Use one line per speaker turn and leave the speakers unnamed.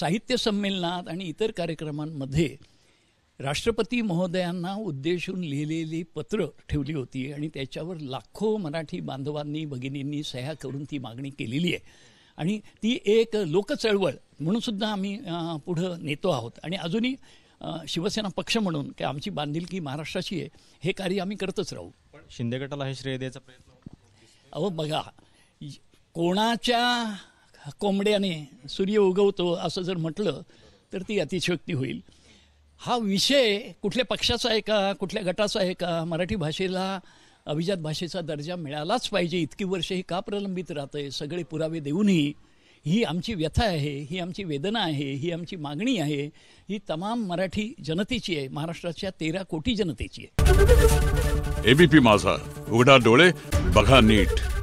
साहित्य संमेलनात आणि इतर कार्यक्रमांमध्ये राष्ट्रपती महोदयांना उद्देशून लिहिलेली पत्र ठेवली होती आणि त्याच्यावर लाखो मराठी बांधवांनी भगिनींनी सह्या करून ती मागणी केलेली आहे आणि ती एक लोकचळवळ म्हणूनसुद्धा आम्ही पुढं नेतो आहोत आणि अजूनही शिवसेना पक्ष म्हणून की आमची बांधिलकी महाराष्ट्राची आहे हे कार्य आम्ही करतच राहू पण शिंदे गटाला हे श्रेय द्यायचा प्रयत्न अहो बघा कोणाच्या कोंबड्याने सूर्य उगवतो असं जर म्हटलं तर ती अतिशयोक्ती होईल हा विषय कुठल्या पक्षाचा आहे का कुठल्या गटाचा आहे का मराठी भाषेला अभिजात भाषेचा दर्जा मिळालाच पाहिजे इतकी वर्ष ही का प्रलंबित राहते सगळे पुरावे देऊनही ही आमची व्यथा आहे ही आमची वेदना आहे ही आमची मागणी आहे ही तमाम मराठी जनतेची आहे महाराष्ट्राच्या तेरा कोटी
जनतेची आहे
एबीपी माझा उघडा डोळे बघा नीट